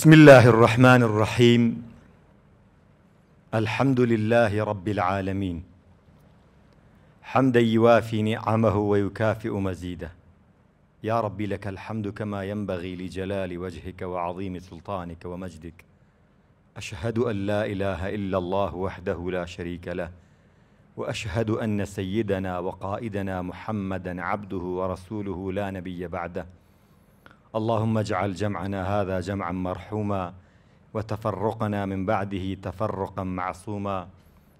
بسم الله الرحمن الرحيم الحمد لله رب العالمين حمدا يوافي نعمه ويكافئ مزيده يا رب لك الحمد كما ينبغي لجلال وجهك وعظيم سلطانك ومجدك أشهد أن لا إله إلا الله وحده لا شريك له وأشهد أن سيدنا وقائدنا محمدا عبده ورسوله لا نبي بعده اللهم اجعل جمعنا هذا جمعا مرحوما وتفرقنا من بعده تفرقا معصوما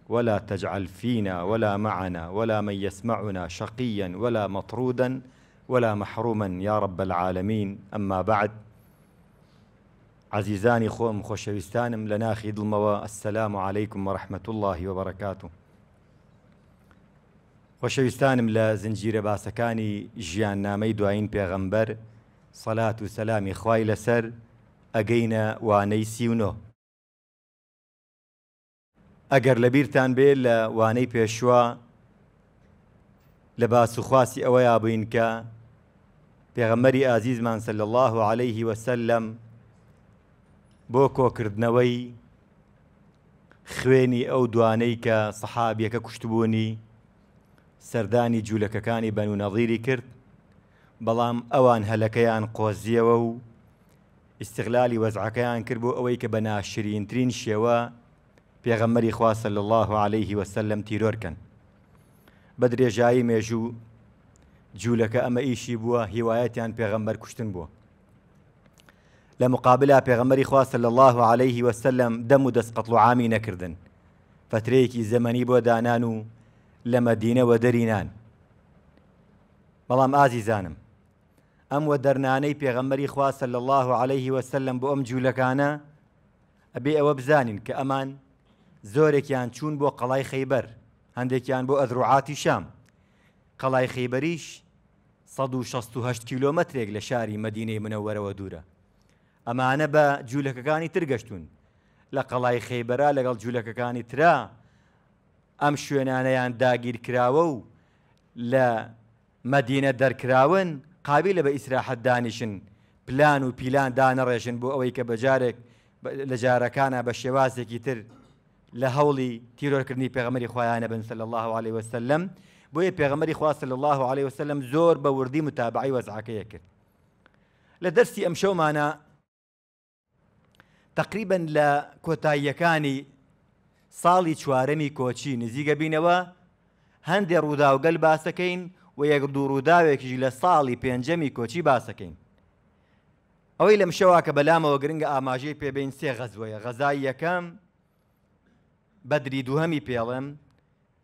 ولا تجعل فينا ولا معنا ولا من يسمعنا شقيا ولا مطرودا ولا محروما يا رب العالمين أما بعد عزيزاني خوم خۆشەویستانم لنا خيد الموا السلام عليكم ورحمه الله وبركاته وبەرەکات لا زنجير باسكاني زنجیرە باسەکانی ژیاننامەی سەلات و سەلامی خوای لەسەر ئەگەینە وانەی سیونۆ ئەگەر لەبیرتان بێت لە وانەی پێشوە لە باسوخواسی ئەوەیە بووین کە پێغەمەری ئازیزمان سەل الله و عليهەیهی وەسلم بۆ کۆکردنەوەی خوێنی ئەو دوانەی کە سەحابیەکە کوشتبوونی سەردانی جوولەکەکانی بەنونەظیری کرد بەڵام ئەوان هەلەکەیان قۆزیەوە و استیغلالی وەزعەکەیان کرد بۆ ئەوەی کە بە ناشرینترین شێوە پێغەمەری خواسە لە الله عليه وسلم تیرۆرکەن بە درێژایی مێژوو جوولەکە ئەمە ئیشی بووە هیوایەتیان پێغەمبەر کوشتن بووە لە مقابلە پێغەمەری خواسە لە الله عليه وسلم دەم و دەست قەتڵ عامی نەکردن فترەیەکی زەمەنی بۆ دانان و لە مەدینەوە دەرینان بەڵام ئازی زانم ئەم وە دەرنانەی پێغەمەری خواسە لە الله عليه وسلم بۆ ئەم جوولەکانە ئەبێ ئەوە بزانین کە ئەمان زۆرێکیان چوون بۆ قەڵای خەیبەر هەندێکیان بۆ ئەدروعاتی شام قەڵای خەیبەریش 16 کیلۆمەترێک لە شاری مەدینەی منەوەرەوە دوورە ئەمانە بە جوولەکەەکانی ترگەشتون لە قەڵای خەیبەرا لەگەڵ جوولەکەەکانی ترا ئەم شوێنانەیان داگیر کراوە و لە مەدینە دەرکراون قابل بە ئیسراحەت دانیشن پلان و پیلان دانەڕێژن بۆ ئەوەی کە بەجارێک لە جارەکانە بە شێوازێکی تر لە هەوڵی تیرۆرکردنی پێغمەری خۆیانە بن سل الله عليه وسلم بۆیە پێغمەری خواست لە الله عليه وسلم زۆر بە وردی متابعی وەزعاکەیە کرد لە دەرسی ئەم شەومانە تقریبن لە کۆتاییەکانی ساڵی چوارەمی کۆچی نزیگە بینەوە هەندێک ڕووداوگەل باسەکەین و یەک دووروداوێکیش لە ساڵی پێنجەمی کۆچی باسەکەین. ئەوەی لەم شەوە کە بەلامەوە گرنگە ئاماژەی پێبین سێ غەزوەیە غەزای یەکەم بەدری دووهەمی پێڵم،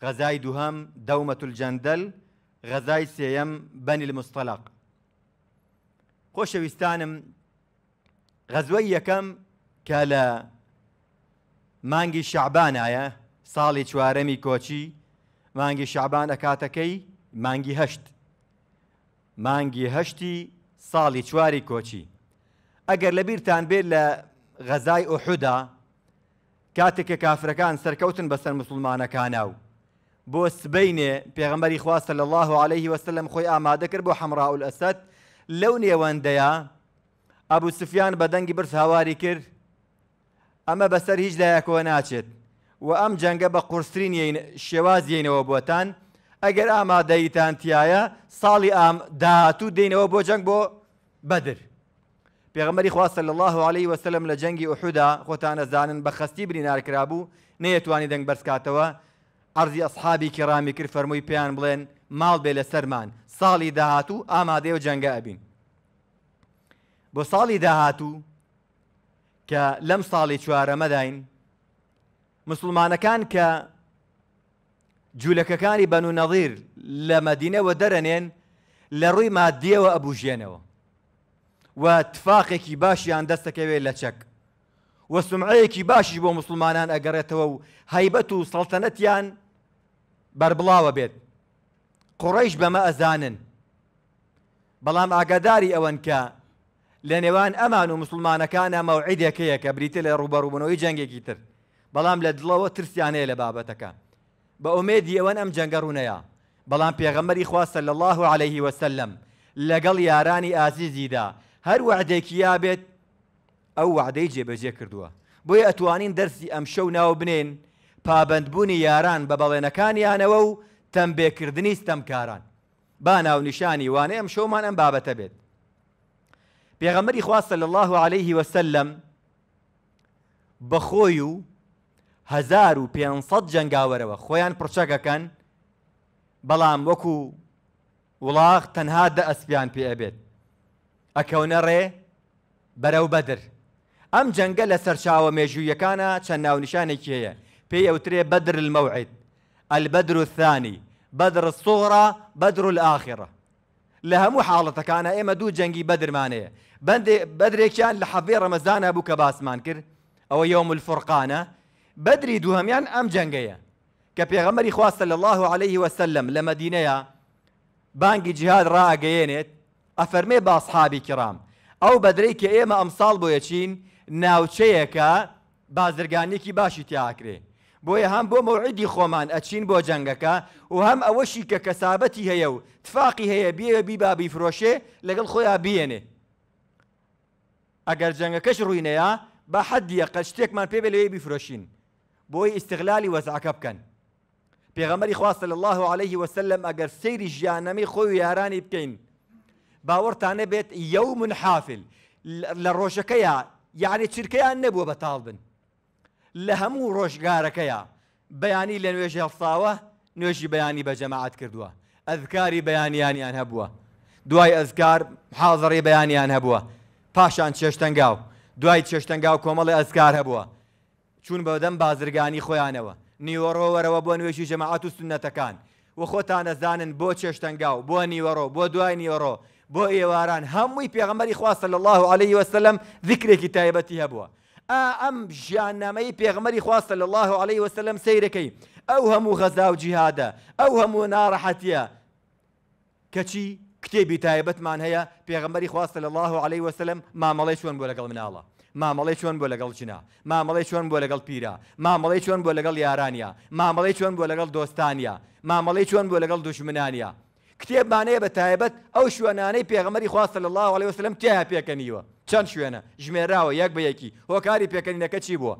غەزای دووهەم دەومەتول جەندەل، غەزای سێەم بەنی مستەلاق. خۆشەویستانم غەزوەی یەکەم کە لە مانگی شعبانایە ساڵی چوارەمی کۆچی مانگی شعبان ئەکاتەکەی مانگی هەشت مانگی هەشتی ساڵی چواری کۆچی ئەگەر لە بیرتان بێت لە غەزای ئۆحودا کاتێککە کافرەکان سەرکەوتن بەسەر مسلمانەکانە و بۆ سبینێ پێغمبەری خواستە لە الله عليه وسلم خۆی ئامادە کرد بۆ حەمراول ئەسد لەو نێوەندەیە ئەبوو سفیان بەدەنگی برس هاواری کرد ئەمە بەسەر هیچ دایەکەوە ناچێت و ئەم جەنگە بە قورسرین شێوازیینەوە بۆتان ئەگەر ئامادەیتان تایە ساڵی ئام داهاتوو دێنەوە بۆ جەنگ بۆ بەدر. پێغمەری خواستە لە الله عليه وسلم لە جەنگی ئوحدا خۆتان ئەزانن بە خستی برینارکرا بوو نەیەتوانی دەنگ بەرزکاتەوە ئەرزی ئەسحابی کرامی کرد فەرمووی پێیان بڵێن ماڵ بێ لە سەرمان ساڵی داهاتوو ئامادەی و جەنگە ئەبین. بۆ ساڵی داهاتوو کە لەم ساڵی چوارەمەداین مسلمانەکان کە جوولەکەکانی بەن و نەڵیر لە مەدینەوە دەرەنێن لە ڕووی مادیەوە ئەبوژێنەوە و تفاقێکی باشیان دەستەکەوێت لە چەک وە سمعەیەکی باشی بۆ مسلمانان ئەگەڕێتەوە و هەیبەت و سەڵتەنەتیان بربڵاوە بێت قڕیش بەمە ئەزانن بەڵام ئاگاداری ئەوەن کە لە نێوان ئەمان و مسلمانەکانە مەوعیدەکەیە کە بریتە لە ڕوبەڕووبنەوەی جەنگێکی تر بەڵام لە دڵەوە ترسیانەیە لە بابەتەکان بە ئومێدی ئەوەن ئەم جەنگە ڕوونەیە بەڵام پێغەمەری خواستە لە الله عليه وسلم لەگەڵ یارانی ئازیزیدا هەر وعدێکیا بێت ئەو وعدەی جێبەجێ کردووە بۆیە ئەتوانین دەرسی ئەم شەو ناو بنێن پابندبوونی یاران بە بەڵێنەکانیانەوە و تەمبێکردنی ستەمکاران با ناونیشانی وانە ئەم شەومان ئەم بابەتە بێت پێغەمەری خواستە لە الله عليه وسلم بەخۆی و هزار و پێسەد جەنگاوەرەوە خۆیان پرچەکەکەن بەڵام وەکو وڵاغ تەنها دە ئەسپیان پێ ئەبێت ئەکەونە ڕێ بەرەو بەدر ئەم جەنگە لە سەرچاوە مێژوویەکانە چەند ناونیشانێکی هەیە او ئەوترێ بدر الموعد البدر الثانی بدر الصغرى بدر الآخرة لە هەموو حاڵەتەکانە ئێمە دوو جەنگی بەدرمانەیە بەندێ بدر لە حەبێ رمزان أبو کە باسمان کرد او يوم الفرقانه بەدری دووهمیان ئەم جەنگەیە کە پێغەمەری خواستە لە الله عليه وسلم لە مدینەیە بانگی جهاد ڕاگەیەنێت ئەفەرمێ باصحابی کرام ئەو بەدرەی کە ئێمە ئەمساڵ بۆیە چین ناوچەیەکە بازرگانێکی باشی تیاکرێ بۆیە هەم بۆ مەوعدی خۆمان ئەچین بۆ جەنگەکە و هەم ئەوەشی کە کەسابەتی هەیە و تفاقی هەیە بێوە بیبابی فرۆشێ لەگەڵ خۆیان بیێنێ ئەگەر جەنگەکەش ڕووینەیە بە حەدیە قەشتێکمان پێ بێ لەوێ بیفرۆشین بۆی ئیسیغلالی وەزعەکە بکەن پێغەمەری خواستە لە الله عليه وسلم ئەگەر سەیری ژیانەمی خۆی و یارانی بکەین باوەڕتانە بێت یەو من حافل لە ڕۆژەکەیە یعنی چرکەیان نەبووە بەتاڵ بن لە هەموو ڕۆژگارەکەیە بەیانی لە نوێژی هەڵساوە نوێژی بەیانی بە جەماعات کردووە ئەذکاری بەیانیانیان هەبووە دوای ئەزگار حاضڕی بەیانیان هەبووە پاشان چێشتەنگاو دوای چێشتەنگاو کۆمەڵی ئەزگار هەبووە چون بەدەم بازرگانی خۆیانەوە نیوەڕۆ وەرەوە بۆ نوێژی جەماعات و سنەتەکان و خۆتانەزانن بۆ چێشتەنگاو بۆ نیوەڕۆ بۆ دوای نیوەڕۆ بۆ ئێواران هەمووی پێغەمەری خواستە لە الله عليه وسلم ذکرێکی تایبەتی هەبووە ئەم ژیانامەی پێغمەری خواستە لە الله عليه وسلم سیرەکەی ئەو هەموو غەزا و جیهادە ئەو هەموو ناڕەحەتیە کەچی کتێبی تایبەتمان هەیە پێغمبەری خواستە لە الله عليه وسلم مامەڵی چۆن بۆ لەگەڵ مناڵە مامەڵی چۆن بۆ لەگەڵ چنا مامەڵی چۆن بۆ لەگەڵ پیرە مامەڵی چۆن بۆ لەگەڵ یارانە مامەڵی چۆن بۆ لەگەڵ دۆستانیا مامەڵی چۆن بۆ لەگەڵ دوشمنانە کتێبمانەیە بە تایبەت ئەو شوێنانەی پێغمەری خواستە لە الله عليه وسلم تیا پێکەنیوە چەند شوێنە ژمێراوە یەک بە یەکی هۆکاری پێکەنینەکە چی بووە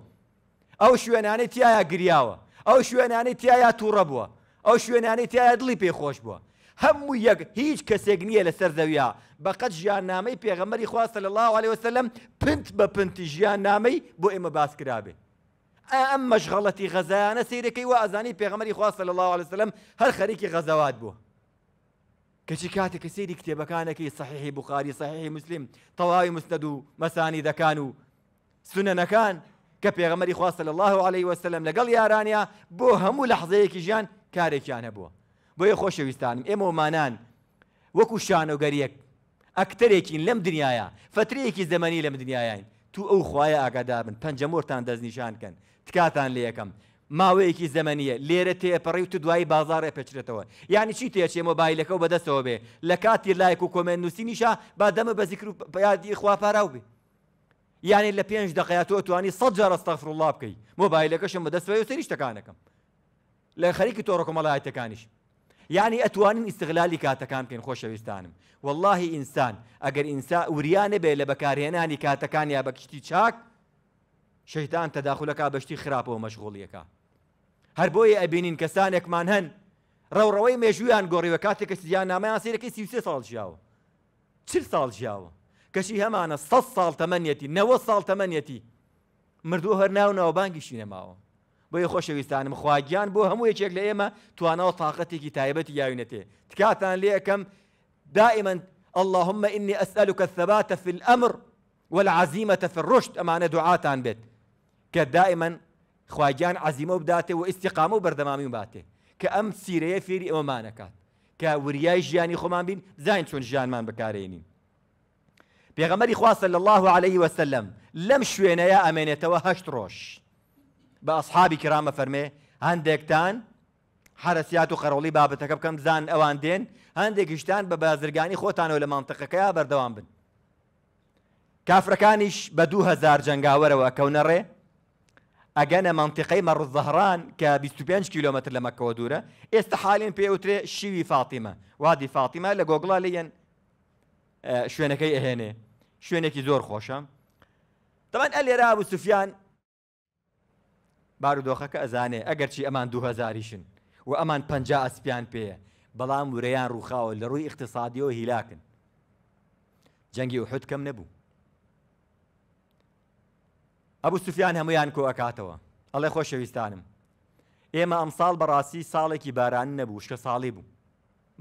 ئەو شوێنانەی تایە گریاوە ئەو شوێنانەی تایە تووڕە بووە ئەو شوێنانەی تایە دڵی پێخۆش بووە هەموو یەک هیچ کەسێک نییە لە سەرزەویە بەقەت ژیان نامەی پێغەمەری خواستە لە الله عليه وسلم پنت بە پنتی ژیان نامەی بۆ ئێمە باس کرابێ ئەم مەشغەڵەتی غەزانە سیرەکەی و ئازانی پێغەمەری خواستە لە الله عليه وسلم هەر خەریکی غەزەوات بوو کەچی کاتێککە سێری کتێبەکانەکەی صحیحی بخاری صحیحی مسلیم تەواوی مستەد و مەسانی دەکان و سونەنەکان کە پێغەمەری خواستە لە الله عليه وسلم لەگەڵ یارانیا بۆ هەموو لە حزەیەکی ژیان کارێکیان هەبووە بۆیە خۆشەویستانم ئێمەمانان وەکو شانۆگەریەک ئەکتەرێکین لەم دنیاە فترەیەکی زەمەنی لەم دنیاین تو ئەو خوایە ئاگادار بن پەنجەمۆرتان دەستنیشانکەن تکاتان لە یەکەم ماوەیەکی زەمەنیە لێرە تێپەڕی و تو دوایی بازارێ پێچرێتەوە یعنی چی تێچێ مۆبایلەکە و بەدەستەوە بێ لە کاتی لایک و کۆمێن نووسینیشە با دەمە بە زیکر و پیادی خواپاراو بێ یعنی لە پێنج دقیاتەوە توانی سە جارڕستەفر الله بکەی مۆبایلەکەشم بەدەستەوە و سریشتەکانەکەم لە خەریکی تۆڕ کۆمەڵایەتەکانیش ینی ئەتوانین ئیسغلالی کاتەکان پێین خۆشەویستانم واللهی ئینسان ئەگەر ئینسا وریانە بێ لە بەکارهێنانی کاتەکان یا بە کشتی چاک شەیتان تەداخولەکە بەشتی خراپەوە مەشغوڵیەکە هەر بۆیە ئەبینین کەسانێکمان هەن ڕەوڕەوەی مێژویان گۆڕیوە کاتێک کە سیان نامەیان سیرەکەی سی ساڵ ژیاوە چل ساڵ ژیاوە کەشی هەمانە سە ساڵ تەمەنیەتی نەوە ساڵ تەمەنیەتی مردوو هەر ناو ناوبانگی شینەماوە بۆی خۆشەویستانم خواگیان بۆ هەموو یەکێک لە ئێمە توانەوە تااقەتێکی تایبەتی یاوینەتێ تکاتان لێ دائما اللهم إني أسألك الثبات في الأمر والعزيمة في الرشد أمانة دعاتان بيت كدائما خواجان عزيمة بداته واستقامة بردمامي وباته كأم سيرية فيري أمانكات كورياي جياني خمان بين زين شون جيان مان بكارينين بيغمري خواه صلى الله عليه وسلم لم شوينة يا أمانة وهشت روش بە ئەسحابی کرامە فەرمێ هەندێکتان حرەسیات و قەرەڵی بابەتەکە بکەم زان ئەوان دێن هەندێکیشتان بە بازرگانی خۆتانەوە لە مانتەقەکەیا بەردەوام بن. کافرەکانیش بە دوهزار جنگاوەرەوە کەونەڕێ ئەگەنە منتیقەی مەڕزەهران کە 25 کیلومتر لە مەکەوە دوورە ئێستا حالین پێوترێ شیوی فاتیمە وادی فاتیمە لە گۆگڵا لەەن شوێنەکەی ئەهێنێ شوێنێکی زۆر خۆشە. دەمان ئە لێرا بوو سوفیان بارودۆخەکە ئەزانێ ئەگەرچی ئەمان دوهزاریشن و ئەمان پنج ئەسپیان پێەیە بەڵام ورەیان ڕووخاوە لە ڕووی اقتصادیەوە هیلاکن جەنگی وحوت کەم نەبوو ئەبوو سوفیان هەمویان کۆ ئەکاتەوە ئەڵێ خۆشەویستانم ئێمە ئەمساڵ بەڕاستی ساڵێکی باران نەبوو شکە ساڵی بوو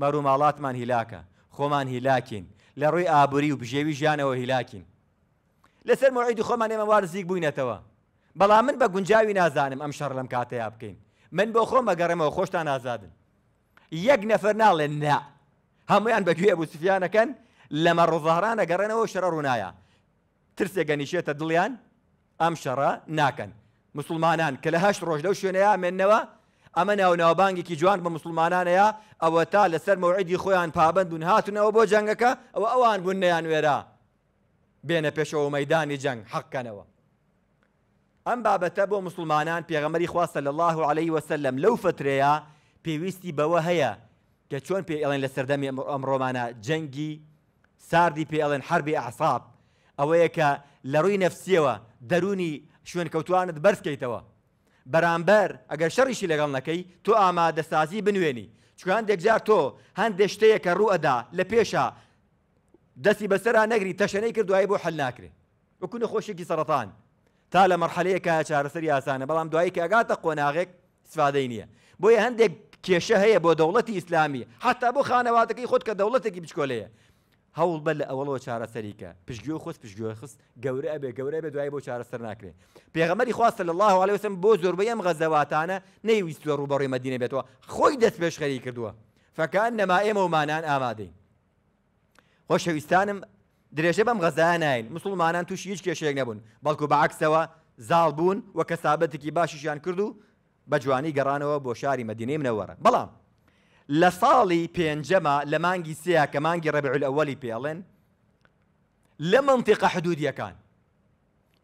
مەروماڵاتمان هیلاکە خۆمان هیلاکین لە ڕووی ئابووری و بژێوی ژیانەوە هیلاکین لەسەر مڕعیدی خۆمان ئێمە وارزیک بووینەتەوە بەڵام من بە گونجاوی نازانم ئەم شەڕ لەم کاتەیە بکەین من بۆ خۆم بەگەڕمەوە خۆشتان نازادن یەک نەفەر ناڵێن نا هەمویان بەگوێ بوو سفیانەکەن لەمە ڕۆزارانە گەڕێنەوە شەڕ ڕوونایە ترسێ گەنیشێتە دڵیان ئەم شەڕە ناکەن مسلمانان کە لە هەشت ڕۆژ لەو شوێنەیە مێنەوە ئەمە ناوناوبانگێکی جوان بە مسلمانانەیە ئەوە تا لەسەر مەوعدی خۆیان پابندون هاتونەوە بۆ جەنگەکە ئەوە ئەوان بوون نەیان وێرا بێنە پێشەوە مەدانی جەنگ حەقکەنەوە ئەم بابەتە بۆ مسلمانان پێغەمەری خواستە لە الله عليه وسلم لەو فترەیە پێویستی بەوە هەیە کە چۆن پێ ئەڵێن لە سەردەمی ئەمڕۆمانە جەنگی ساردی پێ ئەڵێن حربی عساب ئەوەیە کە لە ڕووی نەفسیەوە دەرونی شوێنکەوتوانت بەرزکەیتەوە بەرامبەر ئەگەر شەڕیشی لەگەڵ نەکەی تۆ ئامادەسازی بنوێنی چکان دێکجار تۆ هەندێک شتەیە کە ڕوئەدا لە پێشە دەستی بەسرە نەگری تەشەنەی کردوایی بۆ حل ناکرێت وەکو نەخۆشێکی سەرەتان تا لە مەرحەلەیەکە چارەسەری ئاسانە بەڵام دوایی کەگاتە قۆناغێک سفادەی نییە بۆیە هەندێک کێشە هەیە بۆ دەوڵەتی ئیسلامی حتا بۆ خانەواتەکەی خۆت کە دەوڵەتێکی بچکۆلەیە هەوڵ بە لە ئەوەوە چارەسەریکە پشتگوۆ خست پشتگوێ خست گەورە ئەبێ گەورە بە دوای بۆ چارەسەر ناکرێت پێغەمەری خواستە لە الله عليهوسم بۆ زۆربەی ئەم غەزەواتانە نەیویستوە ڕوبەڕی مەدینە بێتەوە خۆی دەست پێشخەری کردووە فەکان نەما ئێمە ومانان ئامادەین خۆشەویستانم درێژە بەم غەزای ناین مسلمانان تووش هیچ کێشەیەک نەبوون بەڵکو بەعکسەوە زاڵ بوون و کەسابەتێکی باشیشیان کرد و بە جوانی گەڕانەوە بۆ شاری مەدینەی منەوەرە بەڵام لە ساڵی پێنجەمە لە مانگی سەیە کە مانگی ڕەبعول ئەوەلی پێڵێن لە منتیقە حدودیەکان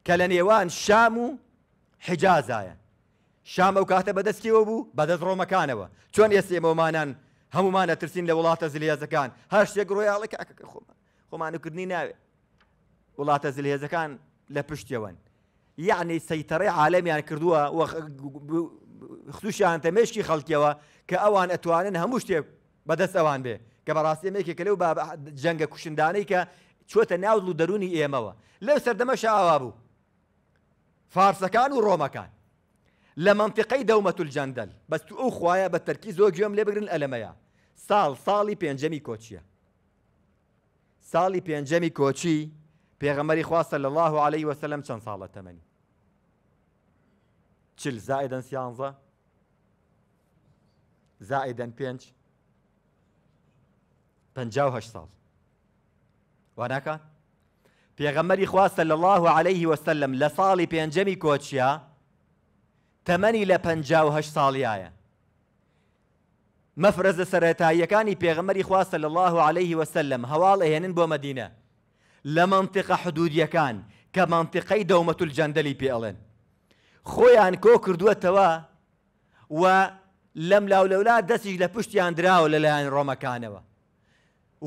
کە لە نێوان شام و حجازایە شام ئەو کاتە بەدەستیەوە بوو بەدەست ڕۆمەکانەوە چۆن ئێسێمەمانان هەمومانە ترسین لە وڵاتە زلیێزەکان هەر شتێک ڕۆیاڵەکە خۆمان خۆمانوکردنی ناوێ وڵاتە زلهێزەکان لە پشتیەوەن یعنی سەیتەڕی عاالمیان کردووە خستوشیان تەمێشکی خەڵکیەوە کە ئەوان ئەتوانن هەموو شتێک بەدەست ئەوان بێ کە بەڕاستیمێکی کە لەو جەنگە کوشندانەی کە چۆتە ناوڵ و دەرونی ئێمەوە لەو سەردەمە شاوا بوو فارسەکان و ڕۆمەکان لە منطقەی دەومەتول جەندەل بەست ئەو خویە بە تەرکی زۆ گوێم لێ بگرن ئەلەمەیە ساڵ ساڵی پێنجەمی کۆچیە ساڵی پێنجەمی کۆچی پێغەمەری خواستە لە الله عليه وسلم چەند ساڵە تەمەنی چل زائدەن سیانزە زائدەن پێنج پهه ساڵ واناکە پێغەمەری خواستە لە الله عليه وسلم لە ساڵی پێنجەمی کۆچیا تەمەنی لە پهه يعني. مەفرەزە سەرەتاییەکانی پێغەمەری خواستە لە الله عليه وسلم هەواڵە هێنن بۆ مەدینە لە منطقە حدودیەکان کە منطقەی دەومەتول جەندەلی پێڵێن خۆیان کۆ کردووەتەوە و لەم لاولەولا دەستیش لە پشتیان دراوە لەلایەن ڕۆمەکانەوە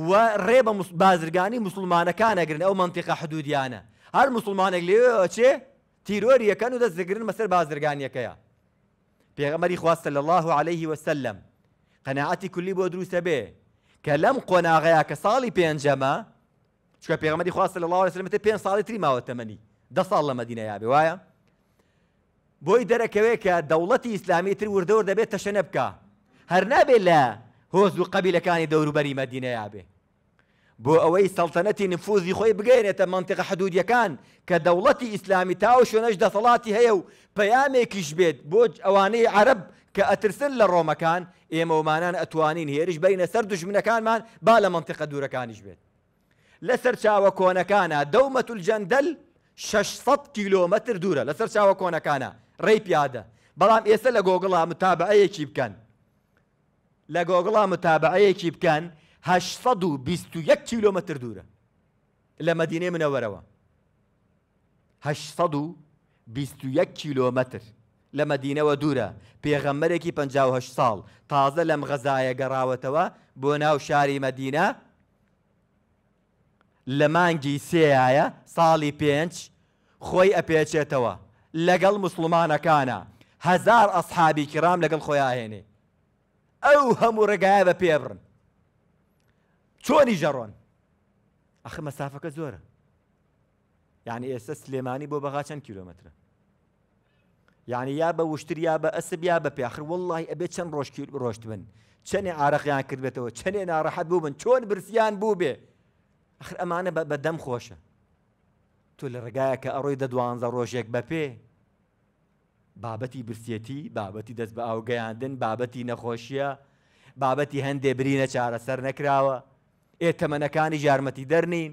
و ڕێ بە بازرگانی مسلمانەکانەگرن ئەو منطقە حدودیانە هەر مسلمانێک لێ چێ تیرۆریەکەن و دەستگرن مەسەر بازرگانیەکەیە پێغەمەری خواستە لە الله عليه وسلم قەنەعەتی کولی بۆ دروستە بێ کە لەم قۆناغەیە کە ساڵی پێنجەمە چکە پێغمەدی خواستە لە لاوە سلمتە پێ ساڵی تری ماوە تەمەنی ده ساڵ لە مەدینەیە بێ وایە بۆی دەرەکەوێت کە دەوڵەتی ئیسلامی تر وردەور دەبێت تەشەنە بکە هەر نابێت لە هۆز و قەبیلەکانی دەوروبەری مەدینەیە بێ بۆ ئەوەی سەڵتەنەتی نفوزی خۆی بگەێنێتە منتیقە حدودیەکان کە دەوڵەتی ئیسلامی تا و شوێنەش دەسەڵاتی هەیە و پەیامێکیش بێت بۆ ئەوانەی عرب کە ئەترسن لە ڕۆمەکان ئێمە ومانان ئەتوانین هێرش بینە سەر دژمنەکانمان با لە منتیقە دوورەکانیش بێت لەسەر چاوە کۆنەکانە دەومەت جەندەل 600 کیلومتر دوورە لەسەر چاوە کۆنەکانە ڕێی پیادە بەڵام ئێستا لە گۆگڵا متابعەیەکی بکەن لە گۆگڵا متابعەیەکی بکەن 1920 کیلومتر دوورە لە مدینێ منەوەرەوە 1920 کیلومتر لە مەدینەوە دوورە پێغەممەرێکی 5 ساڵ تازە لەم غەزایە گەڕاوەتەوە بۆ ناو شاری مەدینە لە مانگی سێایە ساڵی پێنج خۆی ئەپێچێتەوە لەگەڵ مسلمانەکانە هزار ئەسحابی کرام لەگەڵ خۆیاهێنێ ئەو هەموو ڕێگایە بە پێبرن چۆنی ژەڕۆن ئەخ مەسافەکە زۆرە یعنی ئێستا سلێمانی بۆ بەغا چەند کیلۆمەترە یعنی یا بە وشتر یا بە ئەسب یا بە پیاخر وڵی ئەبێت چەند ڕۆژکی ڕۆشت بن چەندێ ئارەقیان کردێتەوە چەندێ ناڕەحەت بوو بن چۆن برسیان بوو بێ ئەخر ئەمانە بە دەم خۆشە تۆ لە ڕێگایەکە ئەڕۆی دە دوانزە ڕۆژێک بە پێ بابەتی برسێتی بابەتی دەست بە ئاوگەیاندن بابەتی نەخۆشیە بابەتی هەندێ برینە چارەسەر نەکراوە ئێ تەمەنەکانی یارمەتی دەرنین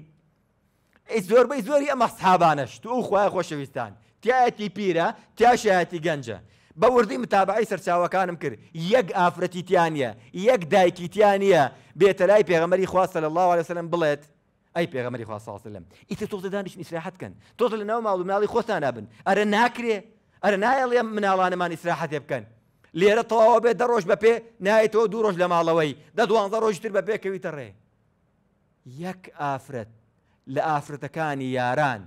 ئەی زۆربەی زۆری ئەمە حابانەش تو خخوای خۆشەویستان تایەتی پیرە تیاشایەتی گەنجە بە وردی متابعی سەرچاوەکانم کرد یەک ئافرەتی تیانە یەک دایکیتیانە بێتەلای پێغەمەری خواستە لە الله عليه وسلم بڵێت ئەی پێغەمەری خواسەڵم ئیتر تۆ دەدانش ئیسراحتکن تۆ لە ناو ماڵ مناڵی خۆتان نابن ئەرە ناکرێ ئەرە نایەڵێ مناڵانەمان ئیسراحەتێ بکەن لێرە تەواوە بێ دە ڕۆژ بە پێ نایێتەوە دوو ڕۆژ لە ماڵەوەی دە دوانزە ڕۆژتر بە پێکەویتە ڕێ یەک ئافرەت لە ئافرەتەکانی یاران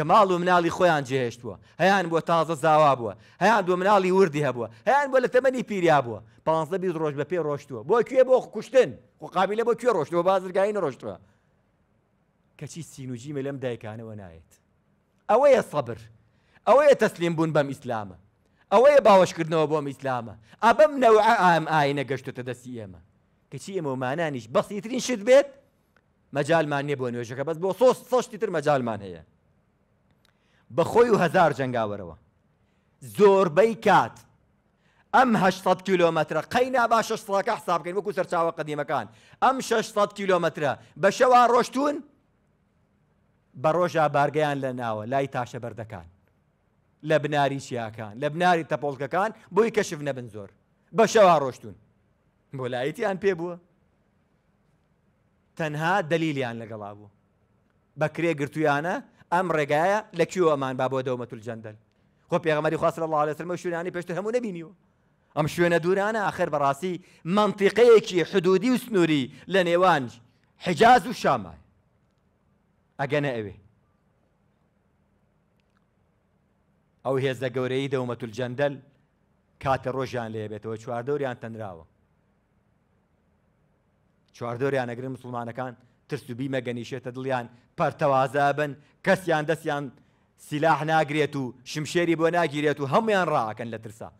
کە ماڵ و مناڵی خۆیان جێهێشتووە هەیان بۆ تازە زاوا بووە هەیان بۆ مناڵی وردی هەبووە هەیان بۆ لە تەمەنی پیریا بووە پانزە بی ڕۆژ بە پێ ڕۆشتووە بۆ کوێ بۆ کوشتن و قابلە بۆ کوێ ڕۆشتەوە بازرگایی نڕۆشتووە کەچی سینوجی مە لەم دایکانەوە نایێت ئەوەیە سەبر ئەوەیە تەسلیم بوون بەم ئیسلامە ئەوەیە باوەشکردنەوە بۆم ئیسلامە ئەبم نەوە ئام ئاینە گەشتتە دەستی ئێمە کەچی ئێمەمانانیش بەسیترین شت بێت مەجالمان نیە بۆ نوێژەکە بەس بۆ سۆ سەشتی تر مەجالمان هەیە بە خۆی و هزار جنگاوەرەوە زۆربەی کات ئەم 600 کیلومترە قەینا با 600ەکە حسابکەین وەکو سەرچاوە قدیمەکان ئەم 600 کیلومترە بە شەوا ڕۆشتون بە ڕۆژە بارگەیان لە ناوە لای تاشە بەردەکان لە بناری چیاکان لە بناری تەپۆڵکەکان بۆی کەشف نەبن زۆر بە شەوا ڕۆشتون بۆ لایەتیان پێ بووە تەنها دلیلیان لەگەڵا بوو بە کرێ گرتویانە ئەم ڕێگایە لە کوێمان با بۆ دەومەتول جەندل خۆ پێغمەری خواستر الله لە سرمە شوێنانی پێشتر هەموو نبینیوە ئەم شوێنە دوورانە آخر بەڕاستی منتیقەیەکی حدودی و سنووری لە نێوان حجاز و شامای ئەگەنە ئەوێ ئەو هێزە گەورەی دەومەتول جەندەل کاتە ڕۆژیان لێ بێتەوە چواردەوریان تەنراوە چواردۆریان ئەگرن مسلمانەکان ترس و بیمە گەنیشێتە دڵیان پەرتەوازە بن کەسیان دەستیان سیلاح ناگرێت و شمشێری بۆ ناگیرێت و هەمویان ڕاکەن لە ترسا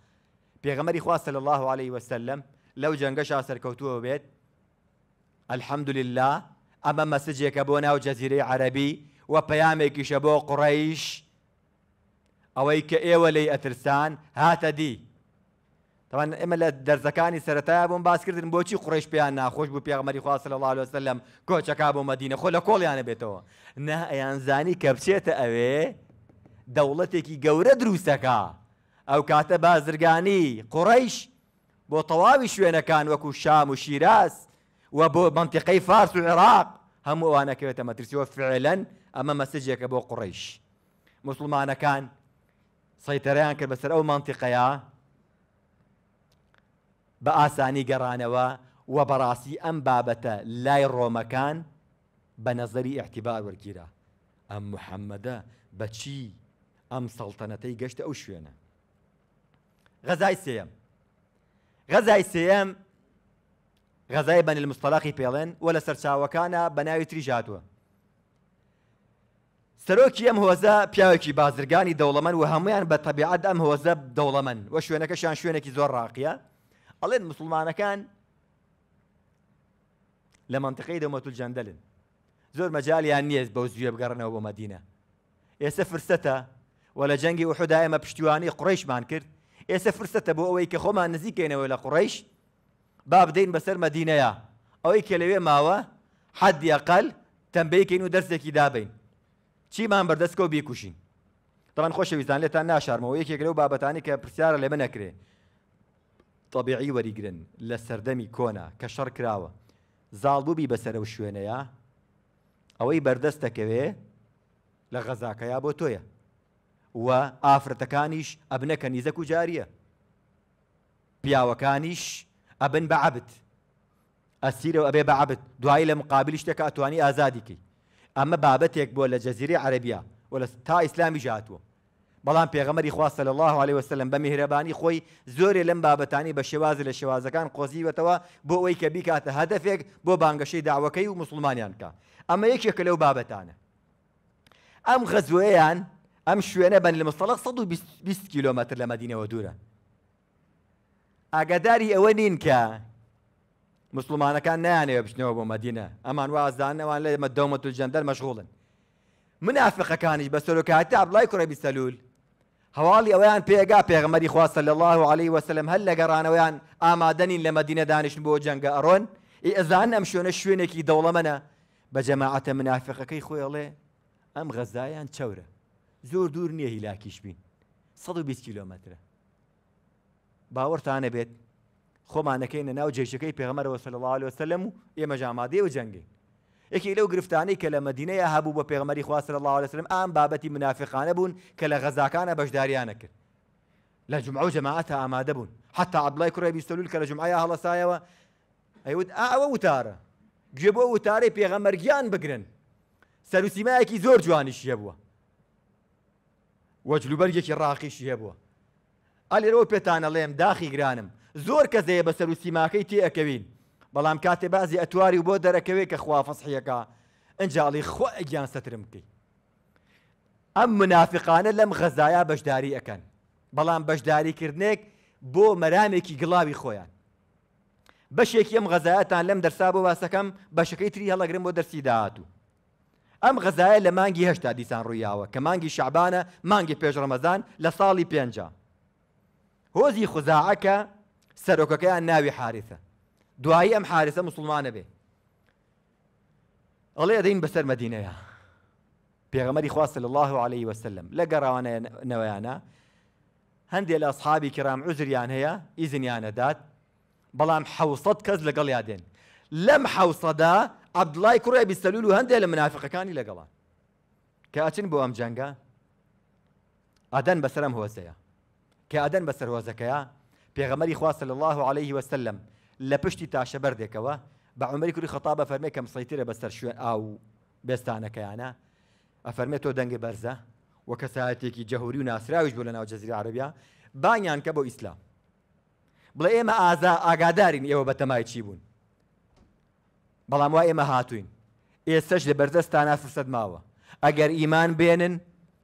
پێغەمەری خواستە لە الله عليه وسلم لەو جەنگەش سەرکەوتووە بێت الحەمد لله ئەمە مەسجێکە بۆ ناو جەزیرەی عەربی و پەیامێکیشە بۆ قڕیش ئەوەی کە ئێوە لی ئەترسان هاتە دی تاوان ئمە لە دەرزەکانی سەتای بۆم باسکردن بۆچی قڕش پێیان ناخۆش بوو پێغمەری خوا لە لاڵۆسە لەم کۆچەکە بۆ مەدینە خۆ لە کۆڵیانە بێتەوە نە ئەیانزانی کە بچێتە ئەوێ دەوڵەتێکی گەورە دروستەکە ئەو کاتە بازرگانی قڕیش بۆ تەواوی شوێنەکان وەکو شام و شیراز و بۆ منتیقەی فارس و عێراق هەموو ئەوانەکەوێتە مەترسیەوە فعلەن ئەمە مەسجێکە بۆ قڕیش مسلمانەکان سەیتەرەیان کرد بەسەر ئەو منتیقەیە بە ئاسانی گەڕانەوە و بەڕاستی ئەم بابەتە لای ڕۆمەکان بە نەزەری ئەحتیبار وەرگیرە ئەم محەممەدە بەچی ئەم سەڵتەنەتەی گەشتە ئەو شوێنە غەزای سێم غەزای سێم غەزای بەن مستەلاقی پێڵێن وە لە سەرچاوەکانە بە ناوی تریژاتوە سەرۆکی ئەم هۆزە پیاوێکی بازرگانی دەوڵەمەن و هەمویان بە تەبیعات ئەم هۆزە دەوڵەمەن وە شوێنەکەشان شوێنێکی زۆر ڕاقیە ئەڵێن مسلمانەکان لە منطقی دەمەتول جەندەلن زۆر مەجاالیان نییە بەو زیێ بگەڕنەوە بۆ مەدینە ئێستا فرسەتە و لە جەنگی وحدا ئێمە پشتیوانی قڕیشمان کرد ئێستا فرسەتە بۆ ئەوەی کە خۆمان نزیکەینەوە لە قڕیش با بدەین بەسەر مەدینەیە ئەوەی کە لەوێ ماوە حەدی ئەقل تەمبیکەین و دەستێکی دابین چیمان بەردەستکە و بیکوشین دەڵان خۆشەویستان لێتان ناشارمەوە یەکێک لەو بابەتانی کە پرسیارە لێ منەکرێ تەبیعی وەریگرن لە سەردەمی کۆنا کە شەڕ کراوە زاڵبووبی بەسەر و شوێنەیە ئەوەی بەردەستەکەوێ لە غەزاکەیا بۆ تۆیە و ئافرەتەکانیش ئەبنەکە نیزەک و جاریە پیاوەکانیش ئەبن بە عبت ئەسیرەوە ئەبێ بە عبت دوایی لە مقابلی شتێک ئەتوانی ئازادیکەی ئەمە بابەتێک بۆ لە جەزیری عەربیا و لە تا ئیسلامی ژاتوە بەڵام پێغەمەری خواستە لە الله عليه وسلم بە میهرەبانی خۆی زۆرێ لەم بابەتانی بە شێوازە لە شێوازەکان قۆزیوەتەوە بۆ ئەوەی کە بیکاتە هەدەفێک بۆ بانگەشەی داوەکەی و مسلمانیان کە ئەمە یەکێکە لەو بابەتانە ئەم غەزوەیەیان ئەم شوێنە بن لە مستەڵق 120 کیلومتر لە مەدینەوە دوورە ئاگاداری ئەوە نین کە مسلمانەکان نیانەوە بچنەوە بۆ مدینە ئەمان وازدانەوان لە مەدەومەت و جەندەر مەشغوڵن منافقەکانیش بە سەرۆکاتی ئابلای کوڕەبی سەلول هەواڵی ئەویان پێگا پێغمەری خواستە لە الله و عليهەی وەسلم هەل لە گەڕانەوەیان ئامادەنین لە مەدینە دانیشتن بۆ جەنگە ئەڕۆن ئی ئەزان ئەم شوێنە شوێنێکی دەوڵەمەنە بە جەماعەتە منافقەکەی خۆیڵێ ئەم غەزایان چەورە زۆر دوور نییە هیلاکیش بین 120 کیلومترە باوەرتانە بێت خۆمانەکەی نە ناو جێشەکەی پێغمەرەوە سەل الله عليه وسلم و ئێمە ژامادەی و جەنگین یەکی لەو گرفتانی کە لە مدینەیە هەبوو بە پێغمەری خواستر الله لەسرم ئام بابەتی منافقانە بوون کە لە غەزاکانە بەشداریانە کرد لە جمع و جەماعەتە ئامادە بوون حتا عبلای کوڕی بیستلول کە لە جمعایە هەڵەسایەوە ئەیوت ئەوە وتارە گوێ بۆ وتارەی پێغەمەرگیان بگرن سەروسیمایەکی زۆر جوانیشیە بووە وەجلوبەرگێکی ڕاقیشیە بووە ئەلێرەوە پێتانەڵێم داخی گرانم زۆر کەزەیە بە سەروسیماکەی تێ ئەەکەوین بەڵام کاتێ بازی ئەتواری و بۆ دەرەکەوێت کە خوافەسحیەکە ئەنجاڵی خۆگیان سەترم بکەی ئەم منافقانە لەم غەزایە بەشداری ئەەکەن بەڵام بەشداریکردنێک بۆ مەرامێکی گڵاوی خۆیان بەشێکی ئەم غەزایەتان لەم دەرسا بۆ واسەکەم بەشەکەی تری هەڵەگرم بۆ دەرسی داهاتوو ئەم غەزایە لە مانگی هەشتا دیسان ڕوویاوە کە مانگی شعبانە مانگی پێش ڕەمەزان لە ساڵی پێنج هۆزی خوزاعەکە سەرۆکەکەیان ناوی حارثە دوایی ئەم حارسە مسلمانە الله ئەڵێ بسر مدينة يا پێغەمەری خواستە صلى الله عليه وسلم لە گەڕاوانەوەیانە هەندێک لە ئەسحابی کرام عزریان هەیە ئیزنیانەدات بەڵام حوسەت کەس لەگەڵ یادێن لم حوصدا عبد الله بیسەلول و هەندێک لە منافقەکانی لەگەڵان كأتن بو أم ئەم أدن بسرم هو زيا كأدن بسر هو زكيا بيغمري خواستە صلى الله عليه وسلم لە پشتی تاشە بەردێکەوە بە عمەری کوری خەتا بە فەرمی کەم سەیترە بەسەر شوێن ئاو بێستانەکەیانە ئەفەرمێت تۆ دەنگی بەرزە وە کەسایەتێکی جەهوری و ناسراویش بوو لە ناو جەزیری عربیا بانیان کە بۆ ئیسلام بڵێ ئێمە ئازا ئاگادارین ئێوە بەتەمای چی بوون بەڵام وای ئێمە هاتوین ئێستش لە بەردەستانە فرسەد ماوە ئەگەر ئیمان بێنن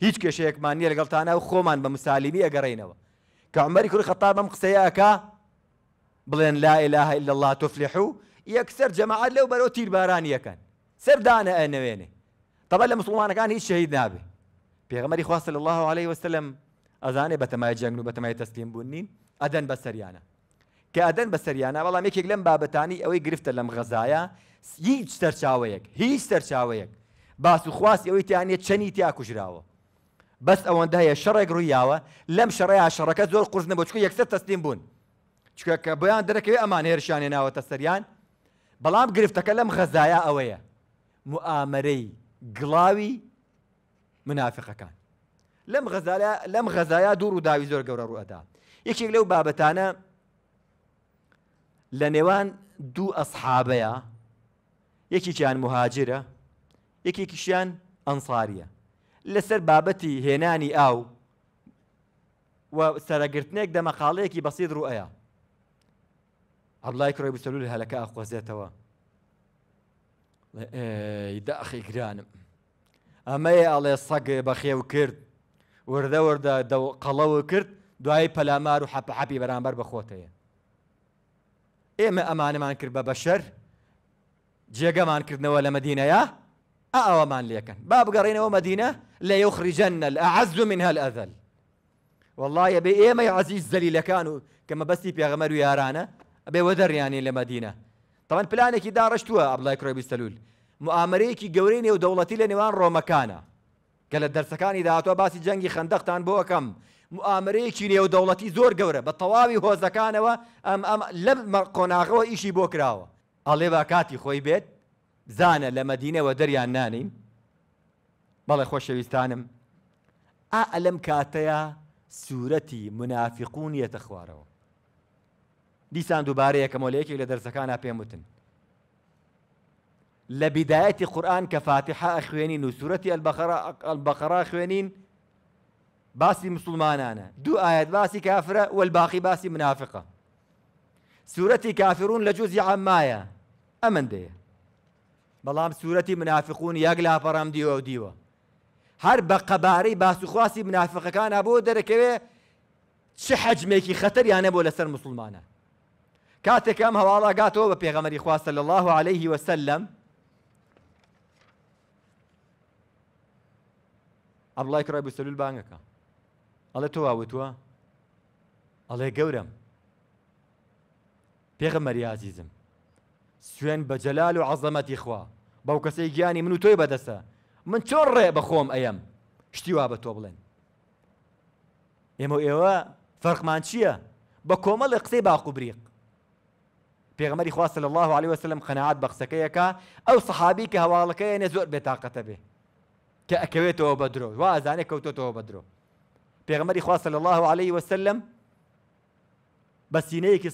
هیچ کێشەیەکمان نیە لەگەڵتانە و خۆمان بە مسالیمی ئەگەڕینەوە کە عمەری کوری خەتا بەم قسەیەکە بلين لا إله إلا الله تفلحوا يكسر جماعة لو برو تير باران يكن سر دانا أنا ويني طبعا المسلمان كان هي الشهيد نابي بيغمري خواص الله عليه وسلم أذاني بتما يجنوا بتما يتسليم بنين أدن بسريانا كأدن بسريانا والله ميكي لم بابتاني أوي قرفت لم غزايا هيج ترشاويك هيج ترشاويك بس خواص أوي تاني تشني تياكو جراوة بس أوان ده هي رياوة لم شرعها شركة زور قرزنا بوشكو يكسر تسليم بون چکە کە بۆیان دەرەکەوێت ئەمان هێرشانێ ناوەتە سەریان بەڵام گرفتەکە لەم خەزایە ئەوەیە موامەرەی گڵاوی منافقەکان لەم لەم غەزایە دوور و داوی زۆر گەورە ڕوەدا یەکێک لەو بابەتانە لە نێوان دوو ئەسحابەیە یەکێکیان مهاجرە یەکێکیشیان ئەنساریە لەسەر بابەتی هێنانی ئاو و سەرەگرتنێک دەمەخاڵەیەکی بەسیید ڕوئەیە عبدڵای کڕۆی بسەلو لە هەلەکە ئاخوازێتەوە وكرد وردا وردا دو قلا وكرد کرد وردە وردە وحب حبي دوای پەلامار و حەپەحەپی بەرامبەر بەخۆتەیە ئێمە ئەمانەمان إيه کرد بە بەشەر جێگەمانکردنەوە لە مدينة ئا ئەوەمان لێکن با بگەڕینەوە مدینە لە یو خریجەنە لە عەزو من هەل إيه ما يعزيز ئێمەی عزیز كما بس کەمە يا غمر ويا رانا ئەبێوە دەڕیانی لە مەدینە تەوان پلانێکی داڕشتووە ئەبلای کڕۆبیستەلول معامەرەیەکی گەورەی نێودەوڵەتی لە نێوان ڕۆمەکانە کە لە دەرسەکانی داهاتوە باسی جەنگی خندەختان بۆەکەم معامەرەیەکی نێودەوڵەتی زۆر گەورە بە تەواوی هۆزەکانەوە ئەم ئەم لە قۆناغەوە ئیشی بۆ کراوە ئەڵێ با کاتی خۆی بێت زانە لە مەدینەوە دەریان نانیم بەڵێ خۆشەویستانم ئا ئەلم کاتەیە سوورەتی منافقون یەتە خوارەوە دوباره يا کە مۆلەیەکی لە كان أبي متن لبداية القرآن كفاتحة أخوينين وسورة البقره البقرة أخوينين خوێنین مسلمان أنا دو ئاەت باسی كافرة والباقی باسی منافقە سوورەتی کافرون لە عمايا امن ئەمەندەیە بلام سورة منافقون یەک ديو ديو و دیوە هەر بە خاصي باسوخواسی كان أبو دەرەکەوێ چه خطر يعني بۆ لەسەر مسلمانە کاتێک ئەم هەواڵاگاتەوە بە پێغەمەری خواستە لە الله عليه وسلم ئەبڵای کڕای بستەلول بانگەکە ئەڵێ تۆ وتووە ئەڵێ گەورم پێغەمەری عزیزم سوێن بە جەلال و عەزەمەتی خوا بەو کەسەی گیانی من و تۆی بەدەسە من چۆن ڕێ بەخۆم ئەم شتی وا بە تۆ بڵێن ئێمە ئێوە فەرقمان چییە بە کۆمەڵ لە قسەی باقوبریق پێغمەری خواستە لە الله عليه وسلم خناعات بەخسەکەیەکە أو صحابيك هوا هەواڵەکەیە زۆر بطاقة به کە بدرو بە درۆ وازانێ کەوتۆتەوە بە درۆ پێغمەری الله عليه وسلم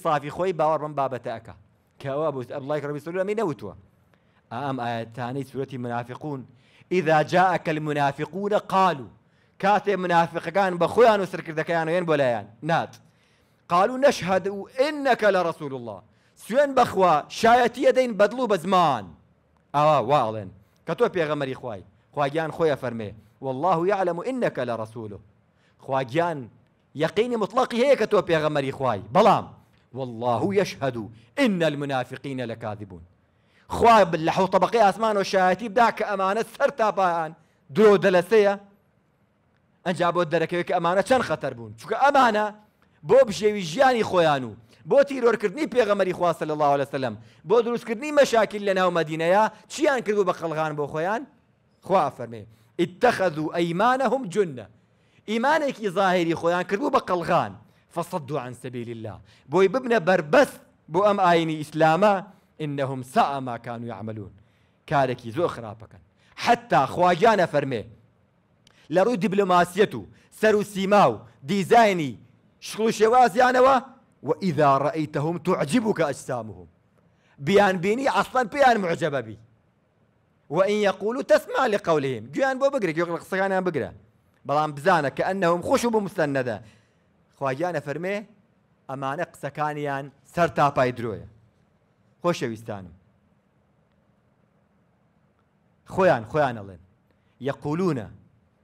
صافي خوي صافی من باب تأكا بابەتە الله يكرم بوو الله ڕبی سلمی نەوتوە ئام تاني سورة منافقون اذا جاءك المنافقون قالوا كاتب منافق كان خۆیان و ذكيان وين بۆ ناد نات قالوا نشهد إنك لرسول الله سوين بخوا شايتي يدين بدلو بزمان اوا ئاوا كتو کە تۆ پێغەمەری خوای خواگیان والله يعلم إنك لرسوله خواجان يقيني مطلق هيك تو بيغمري خواي بلام والله يشهد إن المنافقين لكاذبون خواي باللحو طبقي أسمان وشايتي بداك أمانة سرتا بايان درو دلسية أنجابو الدركة أمانة شن خطر بون شو أمانة بوب جيوي جياني خويانو بۆ تیرۆرکردنی پێغەمەری خواستە صلى الله عليه وسلم بۆ دروستکردنی مەشاکیل لە ناو مەدینەیە چیان کردو بە قەلغان بۆ خۆیان خوا فەرمێ اتخذوا ايمانهم جنة ايمانك ظاهري خۆیان كربو بقلغان فصدوا عن سبيل الله بوي ببنا بربس بو ام ايني اسلاما إنهم ساء ما كانوا يعملون كارك يزو خراپەکەن حتى خواجانا فرمي لرو ڕووی دیبلۆماسیەت سيماو ديزايني و و وإذا رأيتهم تعجبك أجسامهم بيان بيني أصلا بيان معجبة بي وإن يقولوا تسمع لقولهم جيان بو بقري جيان قصيانا بقري بلان بزانا كأنهم خشب مسندة خواجانا فرمي نقص كانيان سرتا بايدرويا خۆشەویستانم خويان خۆیان الله يقولون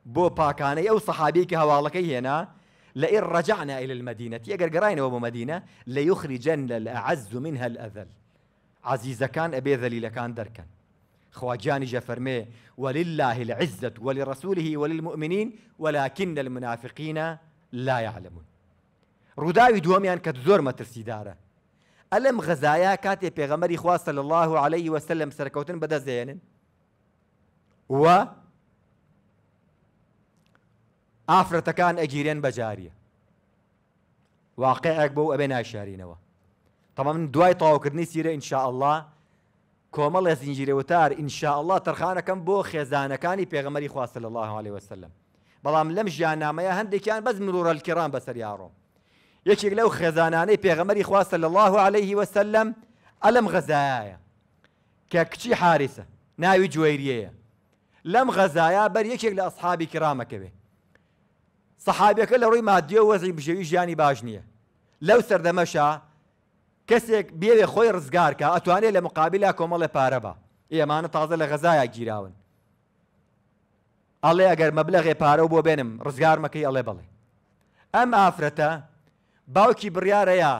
بو باكاني أو صحابيك هوالكي هنا لئن رجعنا إلى المدينة أجر قرأينا بو مدينة ليخرجن الأعز منها الأذل عزيزة كان أبي ذليل كان دركن خواجاني جفرمي ولله العزة ولرسوله وللمؤمنين ولكن المنافقين لا يعلمون ڕووداوی دوميان يعني كتزور ما مەترسیدارە ألم غزايا كاتي بيغمري خواص صلى الله عليه وسلم سركوتن بدا زينن و ئافرەتەکان ئەگیرێن بەجاریە واقعێک بۆ ئەبێ ناشارینەوە تەمە من دوای تەواوکردنی سیرە ئینشاءله کۆمەڵێ زیینجیرەوەتار ئینشاءله تەرخانەکەم بۆ خێزانەکانی پێغەمەری خواستە لە الله عليه وسلم بەڵام لەم ژیانامەیە هەندێکیان بەز مرورەلکران بەسەر یاڕۆم یەکێک لەو خێزانانەی پێغەمەری خواستە لە الله عليه وسلم ئەلم غەزایە کە کچی حارسە ناوی جوێریەیە لەم غەزایە بەر یەکێک لە ئەسحابی کرامەکەوێ سەحابەکە لە ڕووی مادیە وەزی بژێوی ژیانی باش نییە لەو سەردەمەشە کەسێک بێوێ خۆی ڕزگارکە ئەتوانێت لە مقابلە کۆمەڵێ پارە بە ئێمانە تازە لە غەزایە گیراون ئەڵێ ئەگەر مەبلەغێ پارە و بۆ بێنم ڕزگارمەکەی ئەڵێ بڵێ ئەم ئافرەتە باوکی بڕیارەیە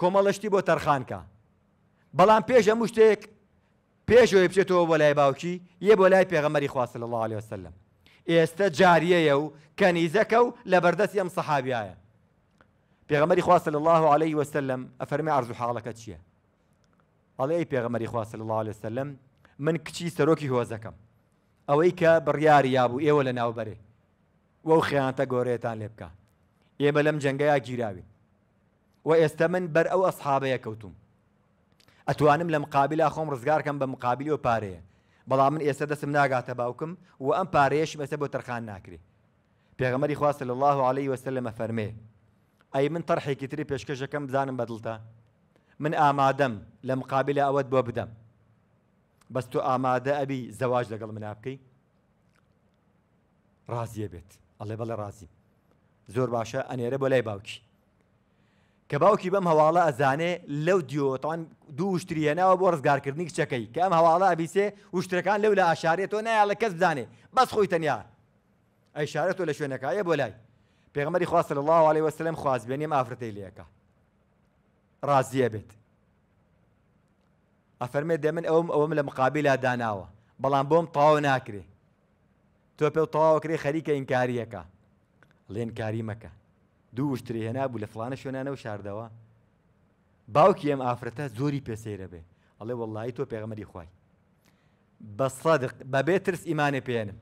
کۆمەڵشتی بۆ تەرخانکە بەڵام پێش ئەم شتێک پێشەوەی بچێتەوە بۆ لای باوکی یە بۆ لای پێغەمەری خواست لە الله عليه وسلم ئێستا جاریەیە و کەنیزەکە و لە بەردەست ئەم سەحابایە پێغەمەری خواستە الله عليه وسلم ئەفەرمی ئارزوو حاڵەکە چییە؟ ئەڵێ ئەی پێغەمەری خواستە الله عليه وسلم من کچی سەرۆکی هۆزەکەم ئەوەی کە بڕیاری یابوو ئێوە لە ناوبەرێ وەو خیانتە گۆڕێتان لێ بکە ئێمە لەم جەنگەیە گیراوی و ئێستا من بەر ئەو ئەسحابەیە کەوتوم ئەتوانم لە مقابلە خۆم ڕزگارکەم بە مقابلی و پارەیە بەڵام من ئێستا دەستم ناگاتە باوکم و ئەم پارەیەش مەسە بۆ تەرخان ناکری پێغەمەری خواستە لە الله عليه وەسە لەمە فەرمێ ئەی من تەرحێکی تری پێشکەشەکەم بزانم بەدڵتە من ئامادەم لە مقابلە ئەوەت بۆ بدەم بەس تۆ ئامادە ئەبی زەواج لەگەڵ منا بکەی ڕازیە بێت ئەڵێ بەڵێ ڕازی زۆر باشە ئەنێرە بۆ لای باوکی کە باوکی بەم هەواڵە ئەزانێ لەو دیۆتوان دوو شتریەناوە بۆ ڕزگارکردنی کچەکەی کە ئەم هەواڵە ئەبیسێ وشتەکان لەو لە ئاشارێتەوە نایە لە کەس بزانێ بەس خۆی تەنیا ئەی شارێتەوە لە شوێنەکەیە بۆ لای پێغمەری خواست لە الله عليه وسلم خواست بێنیم ئافرەتی لەکە ڕازیە بێت ئەفەرمێ دەمن ئەوم ئەوم لە مقابللا داناوە بەڵام بۆم تاو ناکرێ تۆ پێ تاواکرێ خەریکە ئینکاریەکە لێنکاری مەکە دوو وشتری هێنا بوو لە فلانە شوێنانە و شاردەوە باوکی ئەم ئافرەتە زۆری پێسەیرە بێ ئەڵێ وەڵی تۆ پێغەمەری خوای بە سەدق بە بێترس ئیمانێ پێێنم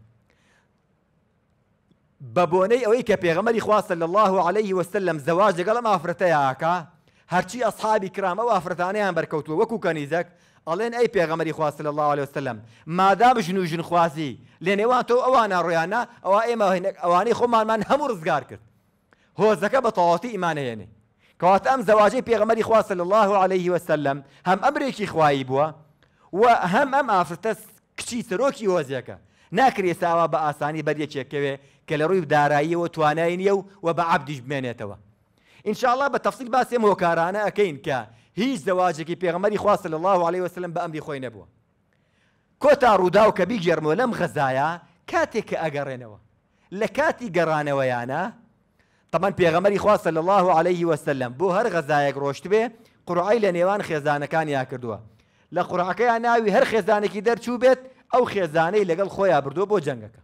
بە بۆنەی ئەوەی کە پێغەمەری خواستە لە الله عليه وەسە لەم زەواج لەگەڵم ئافرەتەیەکە هەرچی ئەسحابی کرام ئەو ئافرەتانیان بەرکەوتووە وەکو کەنیزەک ئەڵێن ئەی پێغەمەری خواستە لە الله عليه وسلم مادام ژن و ژن خوازی لێنێوان تۆ ئەوانە ڕۆیانە ئەوە ئێمە ئەوانەی خۆمانمان هەموو ڕزگار کرد هۆزەکە بە تەواتی ئیمانەیەنێ کەوات ئەم زەواجەی پێغەمەری خواستە لە الله عليه وسلم هەم ئەمرێکی خوایی بووە و هەم ئەم ئافرەتە کچی سەرۆکی هۆزیەکە ناکرێت ساوا بە ئاسانی بەریەکێکەوێ کە لە ڕووی داراییەوە توانای نیە و و بە عبدیش بمێنێتەوە ئینشاءله بە تەفسیل باسێم هۆکارانە ئەەکەین کە هیچ زەواجێکی پێغەمەری خواستە لە الله عليه وسلم بە ئەمری خۆی نەبووە کۆتا ڕوودا و کە بیگەرمەوە لەم غەزایە کاتێک کە ئەگەڕێنەوە لە کاتی گەڕانەوەیانە تەمان پێغەمەری خوا صلی الله عليه وسلم بۆ هەر غەزایەک ڕۆشت بێ قڕعی لە نێوان خێزانەکان یا کردووە لە قڕعەکەیان ناوی هەر خێزانێکی دەرچوو بێت ئەو خێزانەی لەگەڵ خۆیان بردووە بۆ جەنگەکە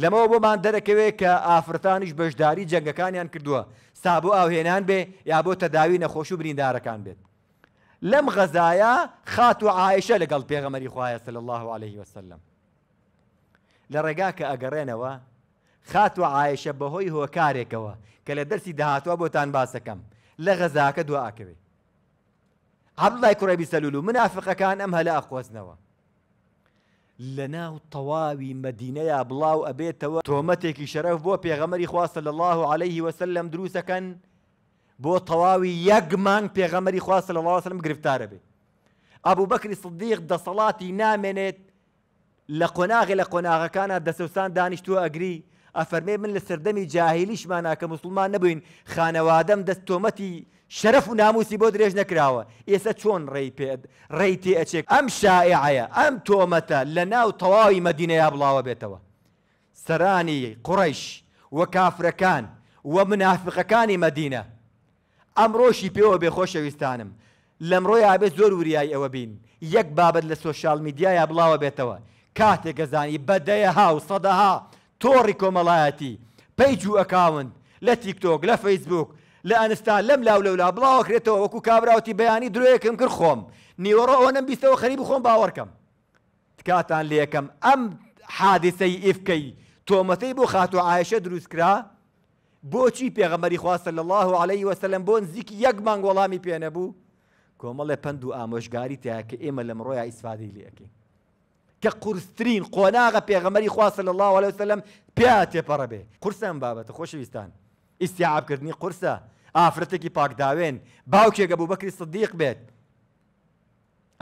لەمەوە بۆمان دەرەکەوێت کە ئافرەتانیش بەشداری جەنگەکانیان کردووە سابوو ئاوهێنان بێ یا بۆ تەداوی نەخۆش و بریندارەکان بێت لەم غەزایە خات و عیشە لەگەڵ پێغەمەری خوایە سل الله عليه وسلم لە ڕێگا کە ئەگەڕێنەوە خاتوە عایشە بەهۆی هۆکارێکەوە کە لە دەرسی داهاتوە بۆتان باسەکەم لە غەزاکە دواکەوێ عبدڵای کوڕێبی سەلول و منافقەکان ئەم هەلا ئەخۆزنەوە لە ناو تەواوی مەدینەیە بڵاو ئەبێتەوە تۆمەتێکی شەرەف بۆ پێغەمەری خواستە لە الله عليه وسلم دروستەکەن بۆ تەواوی یەکمان پێغەمەری خواستە لە الله وسلم گرفتارە بێت ئەبوو بەکری صدیق دەسەڵاتی نامێنێت لە قۆناغی لە قۆناغەکانە دەسەوسان دانیشتووە ئەگری ئەفەرمێ من لە سەردەمی جاهیلیشمان کە مسلمان نبووین خانەوادەم دەست تۆمەتی شەرف و ناموسی بۆ درێژ نەکراوە ئێستا چۆن ڕێی پێت ڕێی تێ ئەچێک ئەم شاععەیە ئەم تۆمەتە لە ناو تەواوی مەدینەیە بڵاوە بێتەوە سەرانی قڕیش وە کافرەکان وە منافقەکانی مەدینە ئەمڕۆشی پێوە بێخۆشەویستانم لەمڕۆی ئابێ زۆر وریای ئەوە بین یەک بابەت لە سۆشال میدیایە بڵاوە بێتەوە کاتێک گەزانی بەدەیە ها و سەدەها تۆڕی کۆمەڵایەتی پیج و ئەکاون لە تیکتۆک لە فەیسبوک لە ئەنستان لەم لاو لەولا بڵاوکرێتەوە وەکو کابراوتی بەیانی درۆیەکەم کرد خۆم نیوەڕە ئەوەنم بیستەوە خەریب خۆم باوەڕکەم تکاتان لە یەکەم ئەم حادسەی ئیفکەی تۆمەتەی بۆ خاتو عایشە دروستکرا بۆچی پێغەمەری خواستە لە الله عليه وسلم بۆن زیکی یەک مانگ وەڵامی پێنەبوو کۆمەڵێ پند و ئامۆژگاری تیاکە ئێمە لەم ڕۆیە ئیسفادی لەکەین کە قورسترین قۆناغە پێغەمەری خواسە لە الله عليه وسلم پیا تێپەڕە بێ قورسم بابەتە خۆشەویستان ئیسیعابکردنی قورسە ئافرەتێکی پاکداوێن باوکێگە بوو بەکری سدیق بێت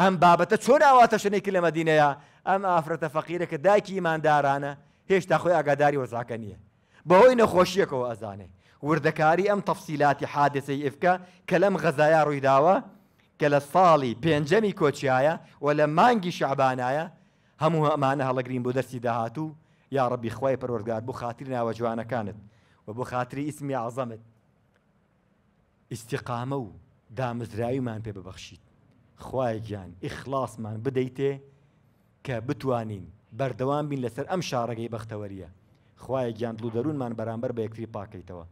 ئەم بابەتە چۆن ئاواتە شنێکی لە مەدینەیە ئەم ئافرەتە فەقیرە کە دایکی ایماندارانە هێشتا خۆی ئاگاداری وەزاکە نییە بەهۆی نەخۆشیەکەەوە ئەزانێ وردەکاری ئەم تەفسیلاتی حادثەی ئفکە کە لەم غەزایە ڕوویداوە کە لە ساڵی پێنجەمی کۆچیایە و لە مانگی شعبانایە هەموو ئەمانە هەڵەگرین بۆ دەستی داهاتوو یا ڕبی خی پەرۆرگار بۆ خاتری ناوە جوانەکانت و بۆ خاتری ئیسمی عزەمت ئیسیقامە و دامزراویمان پێ ببەخشیت خوای گیان ئیخلاسمان بدەیتێ کە بتوانین بەردەوام بین لەسەر ئەم شارەگەی بەختەوەریە خوای گیان دڵ دەروونمان بەرامبەر بە یەکتری پاکەیتەوە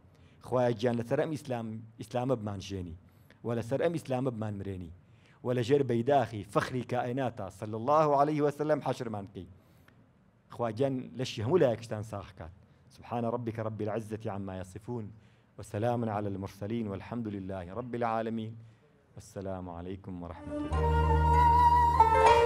خوای گیان لەسەر ئەم ئیسلام ئیسلامە بمان ژێنی و لەسەر ئەم ئیسلامە بمان مرێنی ولا لە ژێر فخري كائناتا صلى الله عليه وسلم حشرمان بکەی خواجان لەشی هەموو لایەکشتان ساخكات سبحان ربك رب العزة عما يصفون وسلام على المرسلين والحمد لله رب العالمين والسلام عليكم ورحمة الله